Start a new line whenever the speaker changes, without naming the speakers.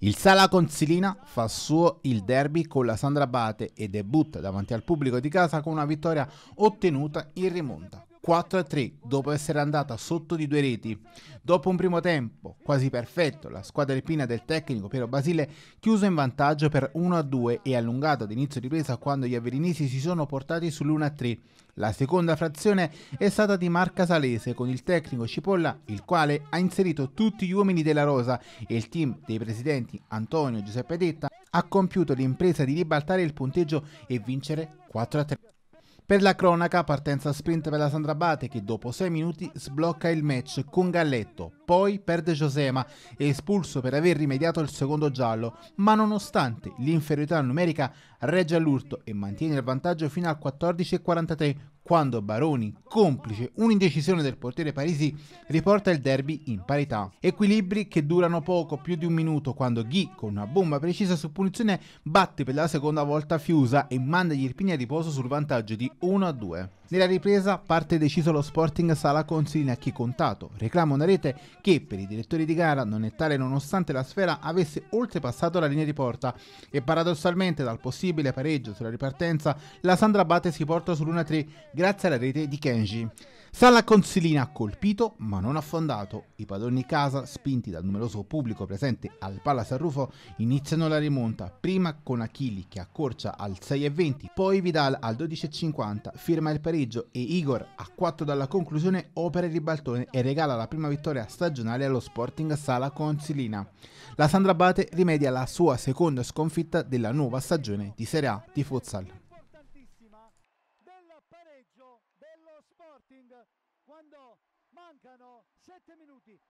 Il Sala Consilina fa suo il derby con la Sandra Bate e debutta davanti al pubblico di casa con una vittoria ottenuta in rimonta. 4 a 3 dopo essere andata sotto di due reti. Dopo un primo tempo quasi perfetto, la squadra alpina del tecnico Piero Basile chiuso in vantaggio per 1 a 2 e allungato ad inizio ripresa quando gli averinesi si sono portati sull'1 a 3. La seconda frazione è stata di Marca Salese con il tecnico Cipolla, il quale ha inserito tutti gli uomini della rosa e il team dei presidenti Antonio Giuseppe Detta ha compiuto l'impresa di ribaltare il punteggio e vincere 4 a 3. Per la cronaca, partenza sprint per la Sandra Bate che dopo 6 minuti sblocca il match con Galletto, poi perde Josema, espulso per aver rimediato il secondo giallo, ma nonostante l'inferiorità numerica regge all'urto e mantiene il vantaggio fino al 14.43 quando Baroni, complice un'indecisione del portiere Parisi, riporta il derby in parità. Equilibri che durano poco più di un minuto quando Ghi, con una bomba precisa su punizione, batte per la seconda volta Fiusa e manda gli Irpini a riposo sul vantaggio di 1-2. Nella ripresa parte deciso lo Sporting Sala a chi contato, reclama una rete che per i direttori di gara non è tale nonostante la sfera avesse oltrepassato la linea di porta e paradossalmente dal possibile pareggio sulla ripartenza la Sandra Batte si porta sull'1-3 grazie alla rete di Kenji. Sala Consilina ha colpito ma non affondato. I padroni casa, spinti dal numeroso pubblico presente al Pala Arrufo, iniziano la rimonta, prima con Achilli che accorcia al 6,20, poi Vidal al 12,50, firma il pareggio e Igor a 4 dalla conclusione opera il ribaltone e regala la prima vittoria stagionale allo Sporting Sala Consilina. La Sandra Bate rimedia la sua seconda sconfitta della nuova stagione di Serie A di Futsal. Sporting quando mancano 7 minuti